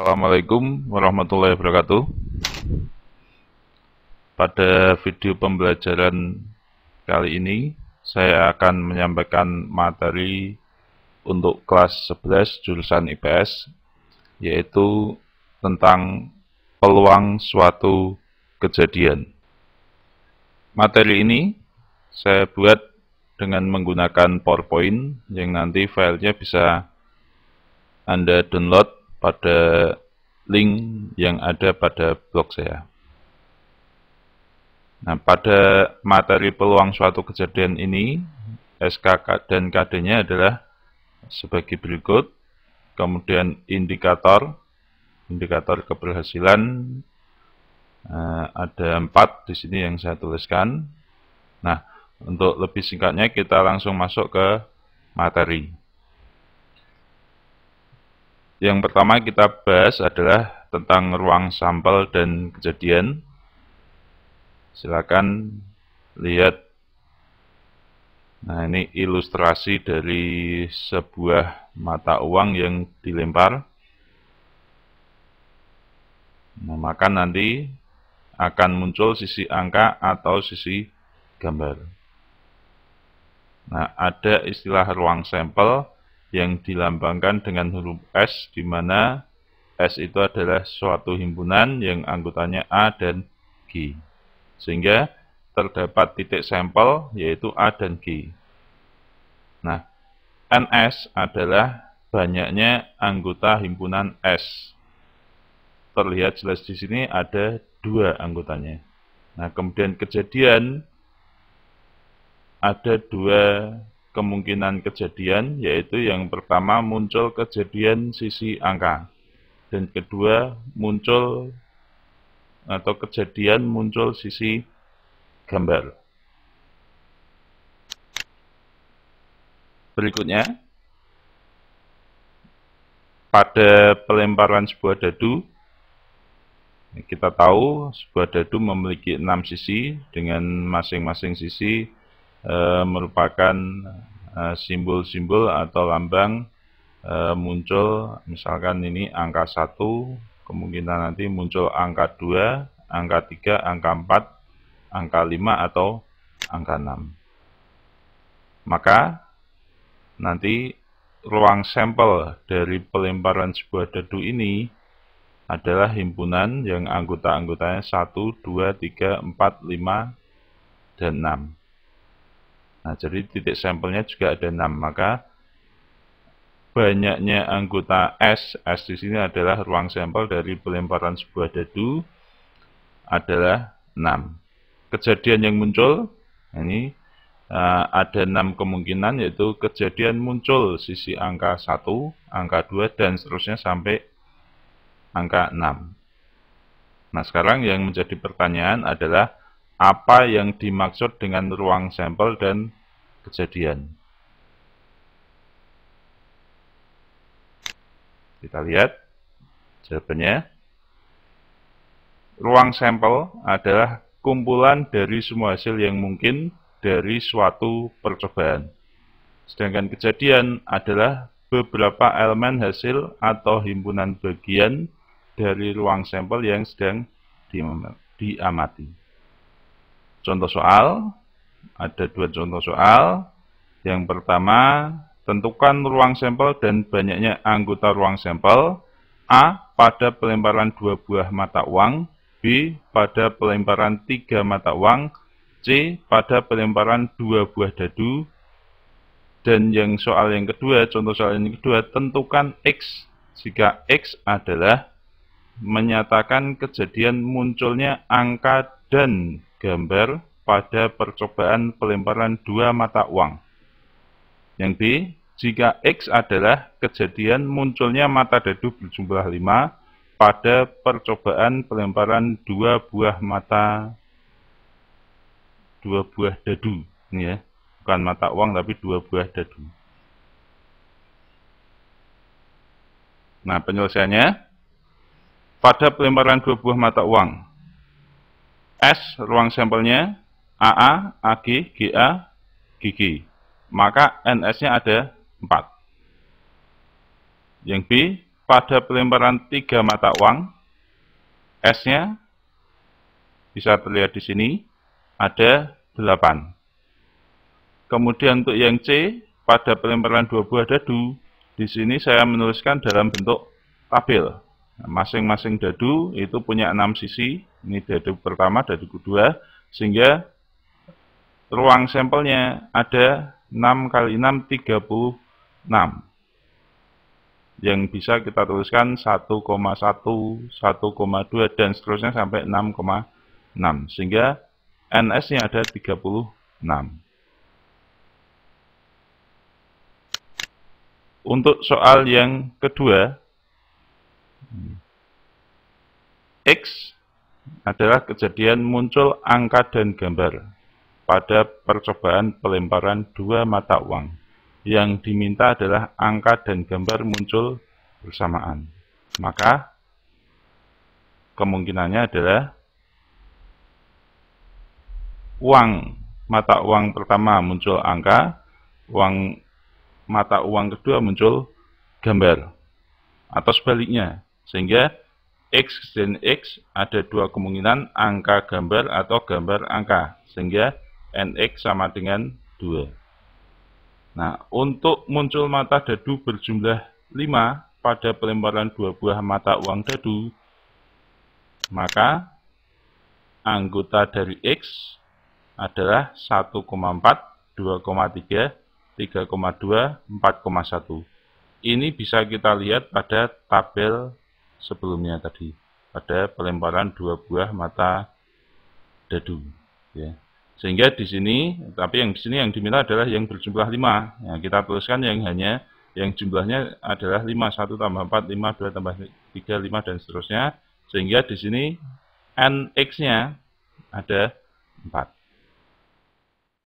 Assalamualaikum warahmatullahi wabarakatuh Pada video pembelajaran kali ini saya akan menyampaikan materi untuk kelas 11 jurusan IPS yaitu tentang peluang suatu kejadian Materi ini saya buat dengan menggunakan PowerPoint yang nanti filenya bisa Anda download pada link yang ada pada blog saya. Nah, pada materi peluang suatu kejadian ini, SKK dan KD-nya adalah sebagai berikut. Kemudian indikator, indikator keberhasilan, eh, ada empat di sini yang saya tuliskan. Nah, untuk lebih singkatnya kita langsung masuk ke materi. Yang pertama kita bahas adalah tentang ruang sampel dan kejadian. Silakan lihat. Nah, ini ilustrasi dari sebuah mata uang yang dilempar. Nah, maka nanti akan muncul sisi angka atau sisi gambar. Nah, ada istilah ruang sampel yang dilambangkan dengan huruf S, di mana S itu adalah suatu himpunan yang anggotanya A dan G. Sehingga terdapat titik sampel yaitu A dan G. Nah, NS adalah banyaknya anggota himpunan S. Terlihat jelas di sini ada dua anggotanya. Nah, kemudian kejadian ada dua kemungkinan kejadian, yaitu yang pertama muncul kejadian sisi angka, dan kedua muncul atau kejadian muncul sisi gambar. Berikutnya, pada pelemparan sebuah dadu, kita tahu sebuah dadu memiliki enam sisi dengan masing-masing sisi e, merupakan eh, simbol-simbol e, atau lambang e, muncul misalkan ini angka 1, kemungkinan nanti muncul angka 2, angka 3, angka 4, angka 5 atau angka 6. Maka nanti ruang sampel dari pelemparan sebuah dadu ini adalah himpunan yang anggota-anggotanya 1, 2, 3, 4, 5, dan 6. Nah, jadi titik sampelnya juga ada 6, maka banyaknya anggota S, S di sini adalah ruang sampel dari pelemparan sebuah dadu adalah 6. Kejadian yang muncul, nah ini eh, ada 6 kemungkinan yaitu kejadian muncul sisi angka 1, angka 2, dan seterusnya sampai angka 6. Nah sekarang yang menjadi pertanyaan adalah apa yang dimaksud dengan ruang sampel dan kejadian. Kita lihat jawabannya. Ruang sampel adalah kumpulan dari semua hasil yang mungkin dari suatu percobaan. Sedangkan kejadian adalah beberapa elemen hasil atau himpunan bagian dari ruang sampel yang sedang diamati contoh soal. Ada dua contoh soal. Yang pertama, tentukan ruang sampel dan banyaknya anggota ruang sampel. A. Pada pelemparan dua buah mata uang. B. Pada pelemparan tiga mata uang. C. Pada pelemparan dua buah dadu. Dan yang soal yang kedua, contoh soal yang kedua, tentukan X. Jika X adalah menyatakan kejadian munculnya angka dan gambar pada percobaan pelemparan dua mata uang. Yang B, jika X adalah kejadian munculnya mata dadu berjumlah 5 pada percobaan pelemparan dua buah mata dua buah dadu, ini ya. Bukan mata uang tapi dua buah dadu. Nah, penyelesaiannya pada pelemparan dua buah mata uang S ruang sampelnya AA, AG, GA, GG. Maka NS-nya ada 4. Yang B, pada pelemparan 3 mata uang, S-nya bisa terlihat di sini, ada 8. Kemudian untuk yang C, pada pelemparan dua buah dadu, di sini saya menuliskan dalam bentuk tabel. Masing-masing dadu itu punya enam sisi. Ini dadu pertama, dadu kedua, sehingga ruang sampelnya ada 6 kali 6, 36. Yang bisa kita tuliskan 1,1, 1,2, dan seterusnya sampai 6,6. Sehingga NS-nya ada 36. Untuk soal yang kedua, X adalah kejadian muncul angka dan gambar pada percobaan pelemparan dua mata uang. Yang diminta adalah angka dan gambar muncul bersamaan. Maka kemungkinannya adalah uang mata uang pertama muncul angka, uang mata uang kedua muncul gambar atau sebaliknya. Sehingga X dan X ada dua kemungkinan angka gambar atau gambar angka. Sehingga NX sama dengan 2. Nah, untuk muncul mata dadu berjumlah 5 pada pelemparan dua buah mata uang dadu, maka anggota dari X adalah 1,4, 2,3, 3,2, 4,1. Ini bisa kita lihat pada tabel sebelumnya tadi ada pelemparan dua buah mata dadu ya sehingga di sini tapi yang di sini yang diminta adalah yang berjumlah 5 ya, nah, kita tuliskan yang hanya yang jumlahnya adalah 5 1 tambah 4 5 2 tambah 3 5 dan seterusnya sehingga di sini nx-nya ada 4